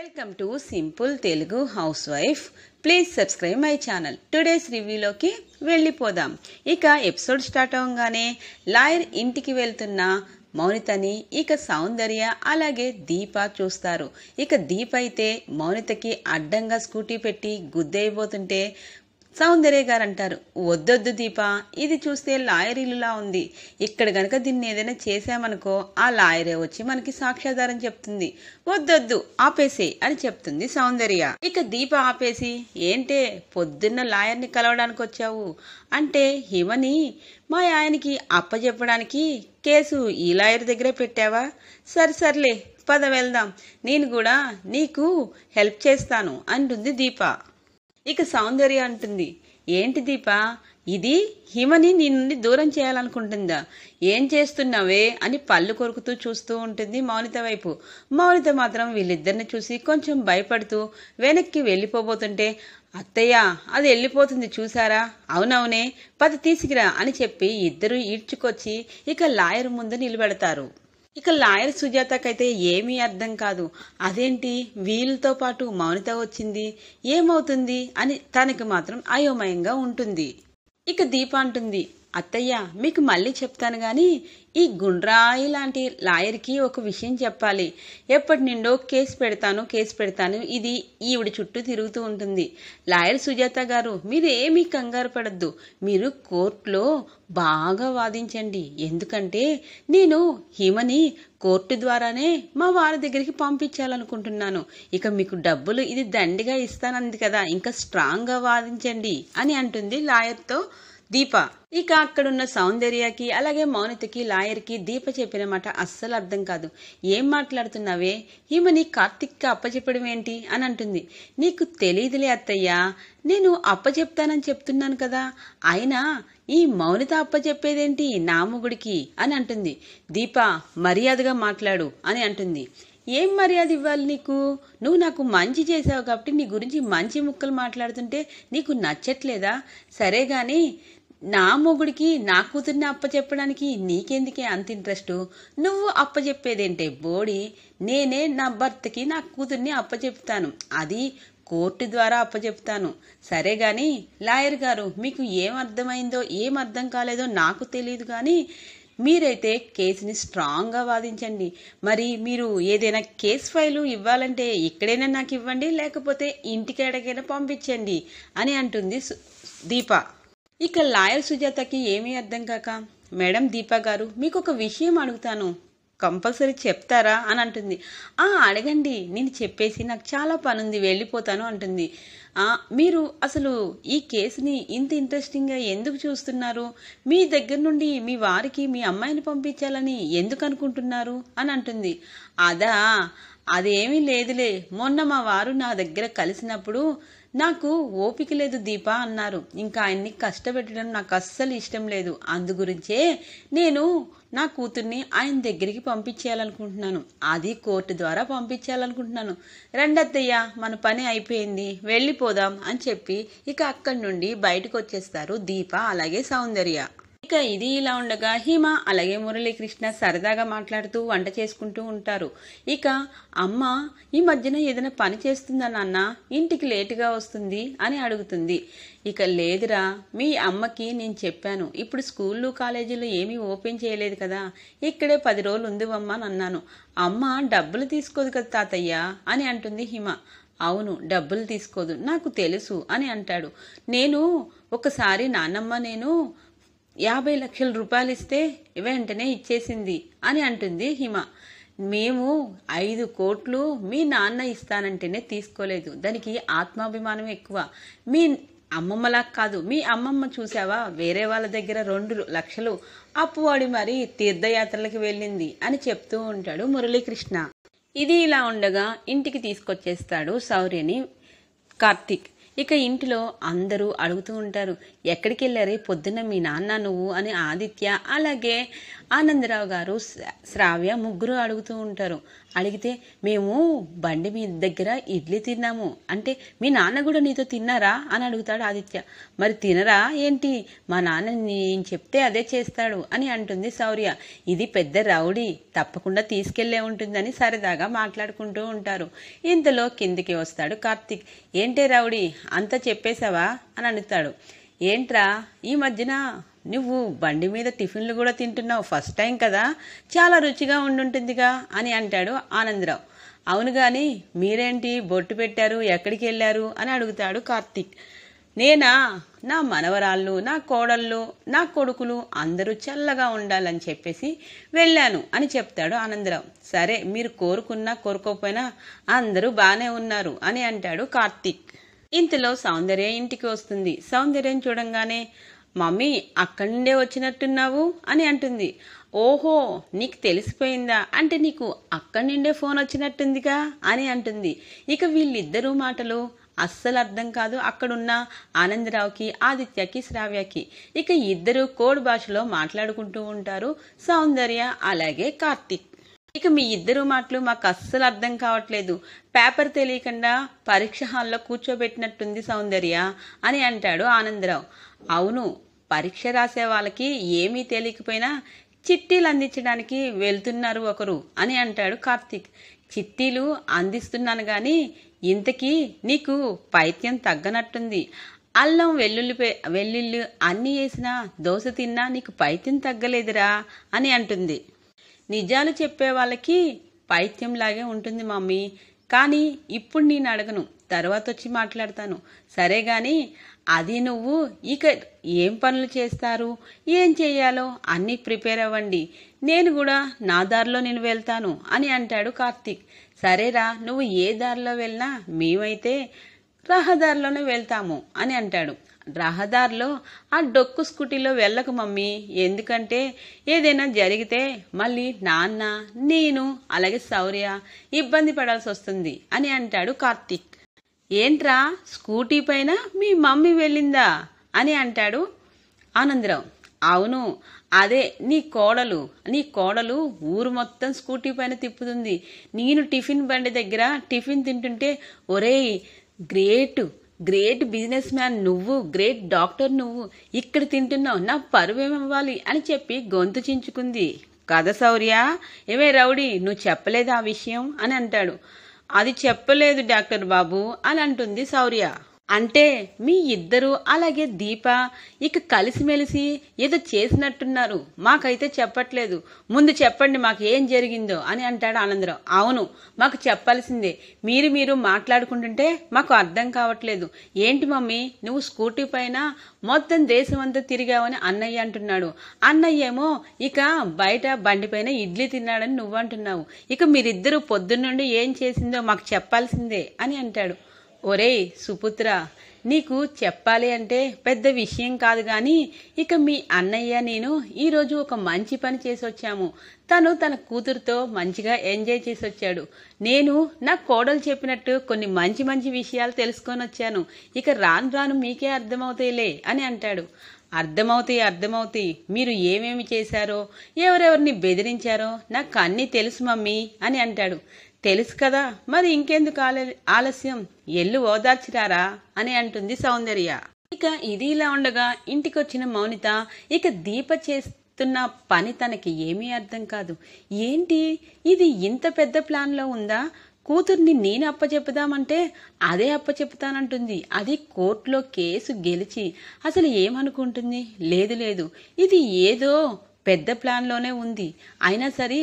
welcome to simple Telugu house wife please subscribe my channel today's రివ్యూలోకి వెళ్ళిపోదాం ఇక episode start అవగానే లాయర్ ఇంటికి వెళ్తున్న మౌనితని ఇక సౌందర్య అలాగే దీప చూస్తారు ఇక దీప అయితే మౌనితకి అడ్డంగా స్కూటీ పెట్టి గుద్దయిపోతుంటే సౌందర్య గారు అంటారు వద్దొద్దు దీప ఇది చూస్తే లాయర్ ఇల్లులా ఉంది ఇక్కడ గనక దీన్ని ఏదైనా చేశామనుకో ఆ లాయరే వచ్చి మనకి సాక్ష్యాధారం చెప్తుంది వద్దొద్దు ఆపేసే అని చెప్తుంది సౌందర్య ఇక దీప ఆపేసి ఏంటే పొద్దున్న లాయర్ని కలవడానికి వచ్చావు అంటే హిమని మా ఆయనకి చెప్పడానికి కేసు ఈ లాయర్ దగ్గరే పెట్టావా సరే సర్లే పద వెళ్దాం నేను కూడా నీకు హెల్ప్ చేస్తాను అంటుంది దీప ఇక సౌందర్య అంటుంది ఏంటి దీప ఇది హిమని నీ నుండి దూరం చేయాలనుకుంటుందా ఏం చేస్తున్నావే అని పళ్ళు కొరుకుతూ చూస్తూ ఉంటుంది మౌనిత వైపు మౌనిత మాత్రం వీళ్ళిద్దరిని చూసి కొంచెం భయపడుతూ వెనక్కి వెళ్ళిపోబోతుంటే అత్తయ్య అది వెళ్ళిపోతుంది చూసారా అవునవునే పది తీసుకురా అని చెప్పి ఇద్దరూ ఈడ్చుకొచ్చి ఇక లాయర్ ముందు నిలబెడతారు ఇక లాయర్ సుజాతకైతే ఏమీ అర్థం కాదు అదేంటి వీళ్ళతో పాటు మౌనిత వచ్చింది ఏమవుతుంది అని తనకి మాత్రం అయోమయంగా ఉంటుంది ఇక దీప అంటుంది అత్తయ్య మీకు మళ్ళీ చెప్తాను కానీ ఈ గుండ్రాయి లాంటి లాయర్కి ఒక విషయం చెప్పాలి ఎప్పటి నిండో కేసు పెడతాను కేసు పెడతాను ఇది ఈవిడ చుట్టూ తిరుగుతూ ఉంటుంది లాయర్ సుజాత గారు మీరేమీ కంగారు పడద్దు మీరు కోర్టులో బాగా వాదించండి ఎందుకంటే నేను హిమని కోర్టు ద్వారానే మా వారి దగ్గరికి పంపించాలనుకుంటున్నాను ఇక మీకు డబ్బులు ఇది దండిగా ఇస్తానంది కదా ఇంకా స్ట్రాంగ్గా వాదించండి అని అంటుంది లాయర్తో దీప ఇక అక్కడున్న సౌందర్యకి అలాగే మౌనితకి లాయర్కి దీప చెప్పిన మాట అస్సలు అర్థం కాదు ఏం మాట్లాడుతున్నావే నీ కార్తిక్కి అప్పచెప్పడం ఏంటి అని అంటుంది నీకు తెలియదులే అత్తయ్యా నేను అప్పచెప్తానని చెప్తున్నాను కదా అయినా ఈ మౌనిత అప్పచెప్పేదేంటి నా మొగుడికి అని అంటుంది దీప మర్యాదగా మాట్లాడు అని అంటుంది ఏం మర్యాద ఇవ్వాలి నీకు నువ్వు నాకు మంచి చేసావు కాబట్టి నీ గురించి మంచి ముక్కలు మాట్లాడుతుంటే నీకు నచ్చట్లేదా సరే కానీ నా మొగుడికి నా కూతుర్ని అప్పచెప్పడానికి నీకెందుకే అంత ఇంట్రెస్టు నువ్వు అప్పచెప్పేదేంటే బోడి నేనే నా భర్తకి నా కూతుర్ని అప్పచెప్తాను అది కోర్టు ద్వారా అప్పచెప్తాను సరే గాని లాయర్ గారు మీకు ఏం అర్థమైందో ఏం అర్థం కాలేదో నాకు తెలియదు కానీ మీరైతే కేసుని స్ట్రాంగ్గా వాదించండి మరి మీరు ఏదైనా కేసు ఫైలు ఇవ్వాలంటే ఇక్కడైనా నాకు ఇవ్వండి లేకపోతే ఇంటికి ఎడకైనా పంపించండి అని అంటుంది దీప ఇక లాయర్ సుజాతకి ఏమీ అర్థం కాక మేడం దీపా గారు మీకు ఒక విషయం అడుగుతాను కంపల్సరీ చెప్తారా అని అంటుంది ఆ అడగండి నేను చెప్పేసి నాకు చాలా పనుంది వెళ్ళిపోతాను అంటుంది మీరు అసలు ఈ కేసుని ఇంత ఇంట్రెస్టింగ్గా ఎందుకు చూస్తున్నారు మీ దగ్గర నుండి మీ వారికి మీ అమ్మాయిని పంపించాలని ఎందుకు అనుకుంటున్నారు అని అంటుంది అదా అదేమీ లేదులే మొన్న మా వారు నా దగ్గర కలిసినప్పుడు నాకు ఓపిక లేదు దీప అన్నారు ఇంకా ఆయన్ని కష్టపెట్టడం నాకు అస్సలు ఇష్టం లేదు అందుగురించే నేను నా కూతుర్ని ఆయన దగ్గరికి పంపించేయాలనుకుంటున్నాను అది కోర్టు ద్వారా పంపించాలనుకుంటున్నాను రెండత్తయ్య మన పని అయిపోయింది వెళ్ళిపోదాం అని చెప్పి ఇక అక్కడి నుండి బయటకు వచ్చేస్తారు దీప అలాగే సౌందర్య ఇక ఇది ఇలా ఉండగా హిమ అలాగే మురళీకృష్ణ సరదాగా మాట్లాడుతూ వంట చేసుకుంటూ ఉంటారు ఇక అమ్మ ఈ మధ్యన ఏదైనా పని చేస్తుందా నాన్న ఇంటికి లేటుగా వస్తుంది అని అడుగుతుంది ఇక లేదురా మీ అమ్మకి నేను చెప్పాను ఇప్పుడు స్కూళ్ళు కాలేజీలు ఏమీ ఓపెన్ చేయలేదు కదా ఇక్కడే పది రోజులు ఉంది అమ్మ అన్నాను అమ్మ డబ్బులు తీసుకోదు కదా తాతయ్య అని అంటుంది హిమ అవును డబ్బులు తీసుకోదు నాకు తెలుసు అని అంటాడు నేను ఒకసారి నాన్నమ్మ నేను యాభై లక్షల రూపాయలు ఇస్తే వెంటనే ఇచ్చేసింది అని అంటుంది హిమ మేము ఐదు కోట్లు మీ నాన్న ఇస్తానంటేనే తీసుకోలేదు దానికి ఆత్మాభిమానం ఎక్కువ మీ అమ్మమ్మలా కాదు మీ అమ్మమ్మ చూసావా వేరే వాళ్ళ దగ్గర రెండు లక్షలు అప్పు వాడి మరి తీర్థయాత్రలకు వెళ్ళింది అని చెప్తూ ఉంటాడు మురళీకృష్ణ ఇది ఇలా ఉండగా ఇంటికి తీసుకొచ్చేస్తాడు శౌర్యని కార్తిక్ ఇక ఇంటిలో అందరూ అడుగుతూ ఉంటారు ఎక్కడికి వెళ్ళారే పొద్దున్న మీ నాన్న నువ్వు అని ఆదిత్య అలాగే ఆనందరావు గారు శ్రావ్య ముగ్గురు అడుగుతూ ఉంటారు అడిగితే మేము బండి మీ దగ్గర ఇడ్లీ తిన్నాము అంటే మీ నాన్న కూడా నీతో తిన్నారా అని అడుగుతాడు ఆదిత్య మరి తినరా ఏంటి మా నాన్న నేను చెప్తే అదే చేస్తాడు అని అంటుంది శౌర్య ఇది పెద్ద రౌడీ తప్పకుండా తీసుకెళ్లే ఉంటుందని సరదాగా మాట్లాడుకుంటూ ఉంటారు ఇంతలో కిందికి వస్తాడు కార్తీక్ ఏంటే రౌడీ అంత చెప్పేశావా అని అడుగుతాడు ఏంట్రా ఈ మధ్యన నువ్వు బండి మీద టిఫిన్లు కూడా తింటున్నావు ఫస్ట్ టైం కదా చాలా రుచిగా ఉండుంటుందిగా అని అంటాడు ఆనందరావు అవును కానీ మీరేంటి బొట్టు పెట్టారు ఎక్కడికి వెళ్ళారు అని అడుగుతాడు కార్తీక్ నేనా నా మనవరాళ్ళు నా కోడళ్ళు నా కొడుకులు అందరూ చల్లగా ఉండాలని చెప్పేసి వెళ్ళాను అని చెప్తాడు ఆనందరావు సరే మీరు కోరుకున్నా కోరుకోకపోయినా అందరూ బాగానే ఉన్నారు అని అంటాడు కార్తీక్ ఇంతలో సౌందర్య ఇంటికి వస్తుంది సౌందర్యం చూడంగానే మమ్మీ అక్కడి నుండే వచ్చినట్టున్నావు అని అంటుంది ఓహో నీకు తెలిసిపోయిందా అంటే నీకు అక్కడి నుండే ఫోన్ వచ్చినట్టుందిగా అని అంటుంది ఇక వీళ్ళిద్దరూ మాటలు అస్సలు అర్థం కాదు అక్కడున్న ఆనందరావుకి ఆదిత్యకి శ్రావ్యకి ఇక ఇద్దరు కోడ్ భాషలో మాట్లాడుకుంటూ ఉంటారు సౌందర్య అలాగే కార్తిక్ ఇక మీ ఇద్దరు మాటలు మాకు అస్సలు అర్థం కావట్లేదు పేపర్ తెలియకుండా పరీక్ష హాల్లో కూర్చోబెట్టినట్టుంది సౌందర్య అని అంటాడు ఆనందరావు అవును పరీక్ష రాసే వాళ్ళకి ఏమీ తెలియకపోయినా చిట్టీలు అందించడానికి వెళ్తున్నారు ఒకరు అని అంటాడు కార్తీక్ చిట్టీలు అందిస్తున్నాను కానీ ఇంతకీ నీకు పైత్యం తగ్గనట్టుంది అల్లం వెల్లుల్లి వెల్లుల్లి అన్నీ వేసినా దోశ తిన్నా నీకు పైత్యం తగ్గలేదురా అని అంటుంది నిజాలు చెప్పే వాళ్ళకి పైత్యంలాగే ఉంటుంది మమ్మీ కానీ ఇప్పుడు నేను అడగను తర్వాత వచ్చి మాట్లాడతాను సరే కానీ అది నువ్వు ఇక ఏం పనులు చేస్తారు ఏం చేయాలో అన్నీ ప్రిపేర్ అవ్వండి నేను కూడా నా దారిలో నేను వెళ్తాను అని అంటాడు కార్తీక్ సరేరా నువ్వు ఏ దారిలో వెళ్ళినా మేమైతే రహదారిలోనే వెళ్తాము అని అంటాడు రహదారిలో ఆ డొక్కు స్కూటీలో వెళ్ళకు మమ్మీ ఎందుకంటే ఏదైనా జరిగితే మళ్ళీ నాన్న నేను అలాగే శౌర్య ఇబ్బంది పడాల్సి వస్తుంది అని అంటాడు కార్తీక్ ఏంట్రా స్కూటీ పైన మీ మమ్మీ వెళ్ళిందా అని అంటాడు ఆనందరావు అవును అదే నీ కోడలు నీ కోడలు ఊరు మొత్తం స్కూటీ పైన తిప్పుతుంది నేను టిఫిన్ బండి దగ్గర టిఫిన్ తింటుంటే ఒరేయ్ గ్రేట్ గ్రేట్ బిజినెస్ మ్యాన్ నువ్వు గ్రేట్ డాక్టర్ నువ్వు ఇక్కడ తింటున్నావు నా ఇవ్వాలి అని చెప్పి గొంతు చించుకుంది కదా శౌర్య ఏమే రౌడీ నువ్వు చెప్పలేదు ఆ విషయం అని అంటాడు అది చెప్పలేదు డాక్టర్ బాబు అని అంటుంది శౌర్య అంటే మీ ఇద్దరు అలాగే దీప ఇక కలిసిమెలిసి ఏదో చేసినట్టున్నారు మాకైతే చెప్పట్లేదు ముందు చెప్పండి మాకు ఏం జరిగిందో అని అంటాడు ఆనందరావు అవును మాకు చెప్పాల్సిందే మీరు మీరు మాట్లాడుకుంటుంటే మాకు అర్థం కావట్లేదు ఏంటి మమ్మీ నువ్వు స్కూటీ పైన మొత్తం దేశం అంతా తిరిగావని అన్నయ్య అంటున్నాడు అన్నయ్య ఏమో ఇక బయట బండిపైన ఇడ్లీ తిన్నాడని నువ్వు అంటున్నావు ఇక మీరిద్దరూ పొద్దున్నుండి ఏం చేసిందో మాకు చెప్పాల్సిందే అని అంటాడు ఒరేయ్ సుపుత్ర నీకు చెప్పాలి అంటే పెద్ద విషయం కాదు కానీ ఇక మీ అన్నయ్య నేను ఈరోజు ఒక మంచి పని చేసి వచ్చాము తను తన కూతురుతో మంచిగా ఎంజాయ్ చేసి వచ్చాడు నేను నా కోడలు చెప్పినట్టు కొన్ని మంచి మంచి విషయాలు తెలుసుకొని వచ్చాను ఇక రాను రాను మీకే అర్థమవుతాయిలే అని అంటాడు అర్థమవుతాయి అర్థమవుతాయి మీరు ఏమేమి చేశారో ఎవరెవరిని బెదిరించారో నాకు అన్నీ తెలుసు మమ్మీ అని అంటాడు తెలుసు కదా మరి ఇంకెందుకు ఆలస్యం ఎల్లు ఓదార్చిరారా అని అంటుంది సౌందర్య ఇక ఇది ఇలా ఉండగా ఇంటికొచ్చిన మౌనిత ఇక దీప చేస్తున్న పని తనకి ఏమీ అర్థం కాదు ఏంటి ఇది ఇంత పెద్ద ప్లాన్లో ఉందా కూతుర్ని నేను అప్పచెప్పుదామంటే అదే చెప్తానంటుంది అది కోర్టులో కేసు గెలిచి అసలు ఏమనుకుంటుంది లేదు లేదు ఇది ఏదో పెద్ద ప్లాన్లోనే ఉంది అయినా సరే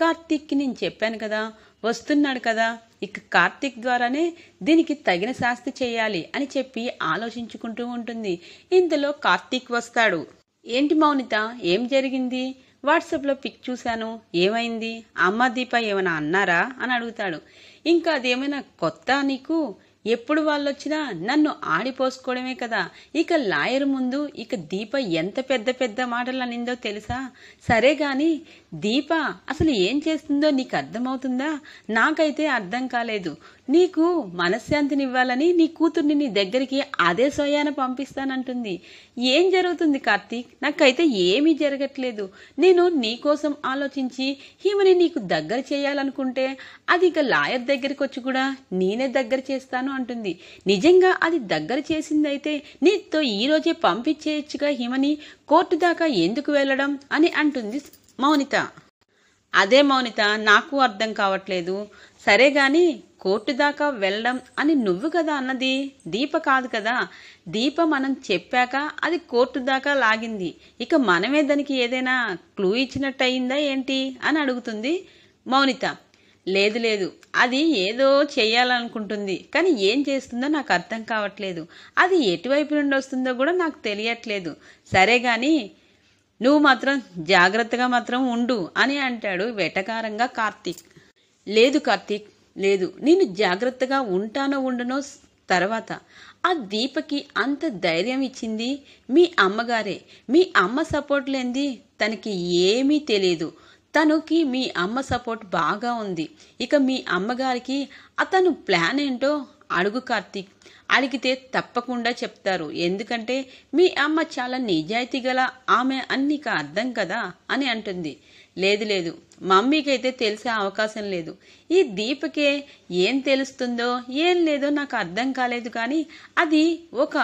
కార్తిక్కి నేను చెప్పాను కదా వస్తున్నాడు కదా ఇక కార్తీక్ ద్వారానే దీనికి తగిన శాస్తి చేయాలి అని చెప్పి ఆలోచించుకుంటూ ఉంటుంది ఇంతలో కార్తీక్ వస్తాడు ఏంటి మౌనిత ఏం జరిగింది వాట్సాప్లో పిక్ చూశాను ఏమైంది అమ్మ దీప ఏమైనా అన్నారా అని అడుగుతాడు ఇంకా అదేమైనా కొత్త నీకు ఎప్పుడు వాళ్ళొచ్చినా నన్ను ఆడిపోసుకోవడమే కదా ఇక లాయర్ ముందు ఇక దీప ఎంత పెద్ద పెద్ద మాటలు అనిందో తెలుసా సరే గాని దీప అసలు ఏం చేస్తుందో నీకు అర్థమవుతుందా నాకైతే అర్థం కాలేదు నీకు మనశ్శాంతినివ్వాలని నీ కూతుర్ని నీ దగ్గరికి అదే సోయాన పంపిస్తానంటుంది ఏం జరుగుతుంది కార్తీక్ నాకైతే ఏమీ జరగట్లేదు నేను నీకోసం ఆలోచించి హీమని నీకు దగ్గర చేయాలనుకుంటే అది ఇక లాయర్ దగ్గరికి వచ్చి కూడా నేనే దగ్గర చేస్తాను అంటుంది నిజంగా అది దగ్గర చేసిందైతే నీతో ఈరోజే పంపించేయచ్చుగా హిమని కోర్టు దాకా ఎందుకు వెళ్ళడం అని అంటుంది మౌనిత అదే మౌనిత నాకు అర్థం కావట్లేదు సరే గాని కోర్టు దాకా వెళ్ళడం అని నువ్వు కదా అన్నది దీప కాదు కదా దీప మనం చెప్పాక అది కోర్టు దాకా లాగింది ఇక మనమే దానికి ఏదైనా క్లూ ఇచ్చినట్టు అయిందా ఏంటి అని అడుగుతుంది మౌనిత లేదు లేదు అది ఏదో చేయాలనుకుంటుంది కానీ ఏం చేస్తుందో నాకు అర్థం కావట్లేదు అది ఎటువైపు నుండి వస్తుందో కూడా నాకు తెలియట్లేదు సరే కానీ నువ్వు మాత్రం జాగ్రత్తగా మాత్రం ఉండు అని అంటాడు వెటకారంగా కార్తీక్ లేదు కార్తీక్ లేదు నేను జాగ్రత్తగా ఉంటానో ఉండనో తర్వాత ఆ దీపకి అంత ధైర్యం ఇచ్చింది మీ అమ్మగారే మీ అమ్మ సపోర్ట్ లేనిది తనకి ఏమీ తెలియదు తనకి మీ అమ్మ సపోర్ట్ బాగా ఉంది ఇక మీ అమ్మగారికి అతను ప్లాన్ ఏంటో అడుగు కార్తీక్ అడిగితే తప్పకుండా చెప్తారు ఎందుకంటే మీ అమ్మ చాలా నిజాయితీ గల ఆమె అని అర్థం కదా అని అంటుంది లేదు లేదు మమ్మీకైతే తెలిసే అవకాశం లేదు ఈ దీపకే ఏం తెలుస్తుందో ఏం లేదో నాకు అర్థం కాలేదు కానీ అది ఒక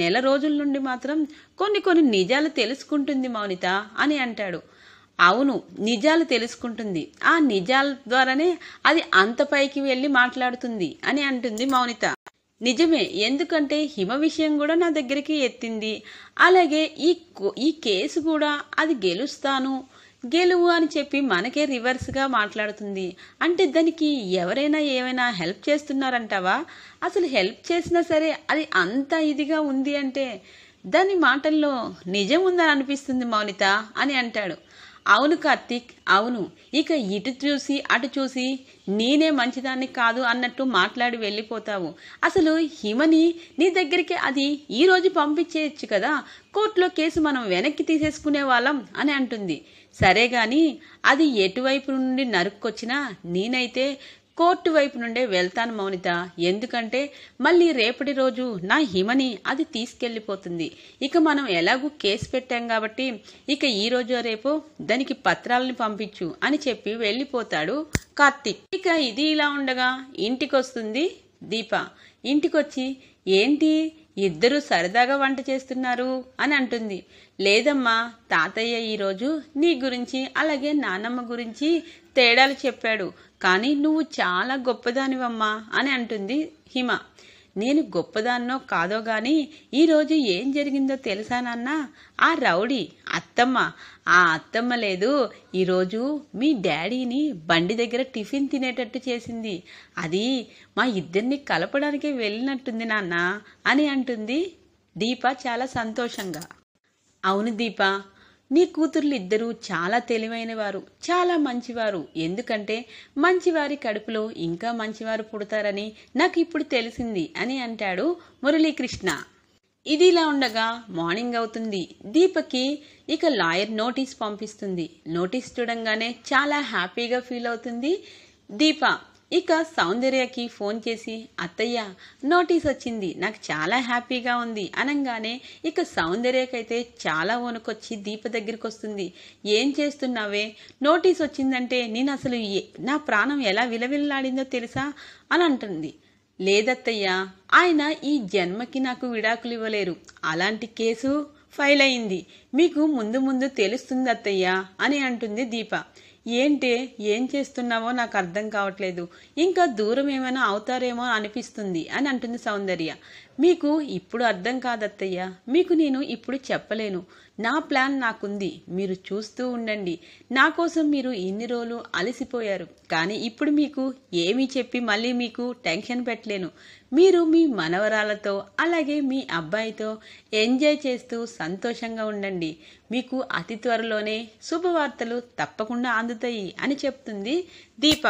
నెల రోజుల నుండి మాత్రం కొన్ని కొన్ని నిజాలు తెలుసుకుంటుంది మౌనిత అని అంటాడు అవును నిజాలు తెలుసుకుంటుంది ఆ నిజాల ద్వారానే అది అంత పైకి వెళ్ళి మాట్లాడుతుంది అని అంటుంది మౌనిత నిజమే ఎందుకంటే హిమ విషయం కూడా నా దగ్గరికి ఎత్తింది అలాగే ఈ ఈ కేసు కూడా అది గెలుస్తాను గెలువు అని చెప్పి మనకే రివర్స్గా మాట్లాడుతుంది అంటే దానికి ఎవరైనా ఏమైనా హెల్ప్ చేస్తున్నారంటావా అసలు హెల్ప్ చేసినా సరే అది అంత ఇదిగా ఉంది అంటే దాని మాటల్లో నిజం ఉందని అనిపిస్తుంది మౌనిత అని అంటాడు అవును కార్తీక్ అవును ఇక ఇటు చూసి అటు చూసి నేనే మంచిదాన్ని కాదు అన్నట్టు మాట్లాడి వెళ్ళిపోతావు అసలు హిమని నీ దగ్గరికి అది ఈరోజు పంపించేయచ్చు కదా కోర్టులో కేసు మనం వెనక్కి తీసేసుకునే వాళ్ళం అని అంటుంది సరే గాని అది ఎటువైపు నుండి నరుక్కొచ్చినా నేనైతే కోర్టు వైపు నుండే వెళ్తాను మౌనిత ఎందుకంటే మళ్ళీ రేపటి రోజు నా హిమని అది తీసుకెళ్లిపోతుంది ఇక మనం ఎలాగూ కేసు పెట్టాం కాబట్టి ఇక ఈ రోజు రేపు దానికి పత్రాలని పంపించు అని చెప్పి వెళ్ళిపోతాడు కార్తిక్ ఇక ఇది ఇలా ఉండగా ఇంటికొస్తుంది దీప ఇంటికొచ్చి ఏంటి ఇద్దరూ సరదాగా వంట చేస్తున్నారు అని అంటుంది లేదమ్మా తాతయ్య ఈరోజు నీ గురించి అలాగే నానమ్మ గురించి తేడాలు చెప్పాడు కానీ నువ్వు చాలా గొప్పదానివమ్మా అని అంటుంది హిమ నేను గొప్పదాన్నో కాదో గాని ఈరోజు ఏం జరిగిందో తెలుసా ఆ రౌడీ అత్తమ్మ ఆ అత్తమ్మ లేదు ఈరోజు మీ డాడీని బండి దగ్గర టిఫిన్ తినేటట్టు చేసింది అది మా ఇద్దరిని కలపడానికి వెళ్ళినట్టుంది నాన్న అని అంటుంది దీప చాలా సంతోషంగా అవును దీప నీ ఇద్దరూ చాలా తెలివైనవారు చాలా మంచివారు ఎందుకంటే మంచివారి కడుపులో ఇంకా మంచివారు పుడతారని నాకు ఇప్పుడు తెలిసింది అని అంటాడు మురళీకృష్ణ ఇది ఇలా ఉండగా మార్నింగ్ అవుతుంది దీపకి ఇక లాయర్ నోటీస్ పంపిస్తుంది నోటీస్ చూడంగానే చాలా హ్యాపీగా ఫీల్ అవుతుంది దీప ఇక సౌందర్యకి ఫోన్ చేసి అత్తయ్య నోటీస్ వచ్చింది నాకు చాలా హ్యాపీగా ఉంది అనగానే ఇక సౌందర్యకైతే చాలా వణుకొచ్చి దీప దగ్గరికి వస్తుంది ఏం చేస్తున్నావే నోటీస్ వచ్చిందంటే నేను అసలు నా ప్రాణం ఎలా విలవిల్లాడిందో తెలుసా అని అంటుంది లేదత్తయ్య ఆయన ఈ జన్మకి నాకు విడాకులు ఇవ్వలేరు అలాంటి కేసు ఫైల్ అయింది మీకు ముందు ముందు తెలుస్తుంది అత్తయ్య అని అంటుంది దీప ఏంటే ఏం చేస్తున్నావో నాకు అర్థం కావట్లేదు ఇంకా దూరం ఏమైనా అవుతారేమో అనిపిస్తుంది అని అంటుంది సౌందర్య మీకు ఇప్పుడు అర్థం కాదత్తయ్య మీకు నేను ఇప్పుడు చెప్పలేను నా ప్లాన్ నాకుంది మీరు చూస్తూ ఉండండి నా కోసం మీరు ఇన్ని రోజులు అలసిపోయారు కానీ ఇప్పుడు మీకు ఏమీ చెప్పి మళ్ళీ మీకు టెన్షన్ పెట్టలేను మీరు మీ మనవరాలతో అలాగే మీ అబ్బాయితో ఎంజాయ్ చేస్తూ సంతోషంగా ఉండండి మీకు అతి త్వరలోనే శుభవార్తలు తప్పకుండా అందుతాయి అని చెప్తుంది దీప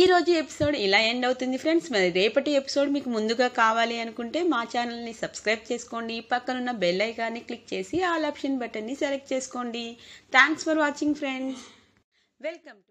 ఈ రోజు ఎపిసోడ్ ఇలా ఎండ్ అవుతుంది ఫ్రెండ్స్ మరి రేపటి ఎపిసోడ్ మీకు ముందుగా కావాలి అనుకుంటే మా ఛానల్ని సబ్స్క్రైబ్ చేసుకోండి పక్కనున్న బెల్ ఐకాన్ని క్లిక్ చేసి ఆల్ ఆప్షన్ బటన్ని సెలెక్ట్ చేసుకోండి thanks for watching friends welcome